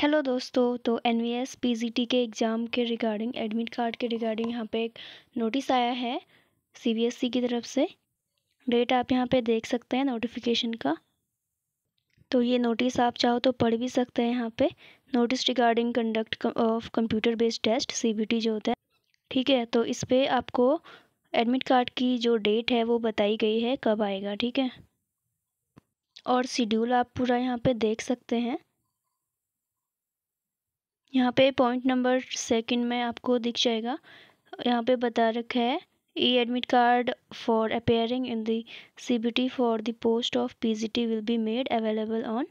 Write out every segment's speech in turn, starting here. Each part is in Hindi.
हेलो दोस्तों तो N V S P G T के एग्ज़ाम के रिगार्डिंग एडमिट कार्ड के रिगार्डिंग यहाँ पे एक नोटिस आया है सी बी एस की तरफ से डेट आप यहाँ पे देख सकते हैं नोटिफिकेशन का तो ये नोटिस आप चाहो तो पढ़ भी सकते हैं यहाँ पे notice regarding conduct of computer based test C B T जो होता है ठीक है तो इस पर आपको एडमिट कार्ड की जो डेट है वो बताई गई है कब आएगा ठीक है और शेड्यूल आप पूरा यहाँ पर देख सकते हैं यहाँ पे पॉइंट नंबर सेकंड में आपको दिख जाएगा यहाँ पे बता रखा है e admit card for appearing in the C B T for the post of P G T will be made available on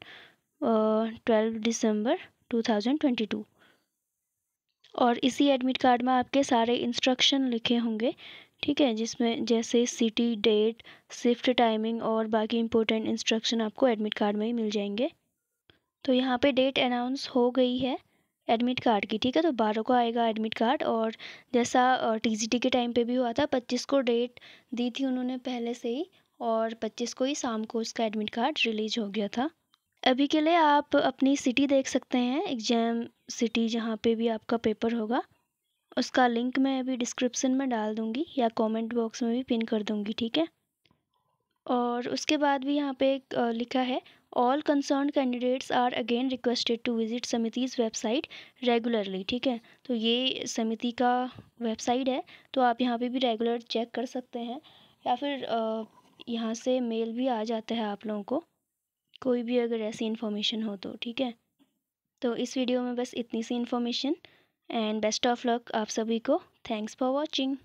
twelve December two thousand twenty two और इसी एडमिट कार्ड में आपके सारे इंस्ट्रक्शन लिखे होंगे ठीक है जिसमें जैसे सिटी डेट शिफ्ट टाइमिंग और बाकी इंपॉर्टेंट इंस्ट्रक्शन आपको एडमिट कार्ड में ही मिल जाएंगे तो यहाँ पे डेट अनाउंस हो गई है एडमिट कार्ड की ठीक है तो बारह को आएगा एडमिट कार्ड और जैसा टीजीटी के टाइम पे भी हुआ था पच्चीस को डेट दी थी उन्होंने पहले से ही और पच्चीस को ही शाम को उसका एडमिट कार्ड रिलीज हो गया था अभी के लिए आप अपनी सिटी देख सकते हैं एग्ज़ाम सिटी जहाँ पे भी आपका पेपर होगा उसका लिंक मैं अभी डिस्क्रिप्शन में डाल दूँगी या कमेंट बॉक्स में भी पिन कर दूँगी ठीक है और उसके बाद भी यहाँ पे एक लिखा है all concern candidates are again requested to visit समितिज़ वेबसाइट रेगुलरली ठीक है तो ये समिति का वेबसाइट है तो आप यहाँ पे भी रेगुलर चेक कर सकते हैं या फिर यहाँ से मेल भी आ जाता है आप लोगों को कोई भी अगर ऐसी इन्फॉर्मेशन हो तो ठीक है तो इस वीडियो में बस इतनी सी information and best of luck आप सभी को थैंक्स फॉर वॉचिंग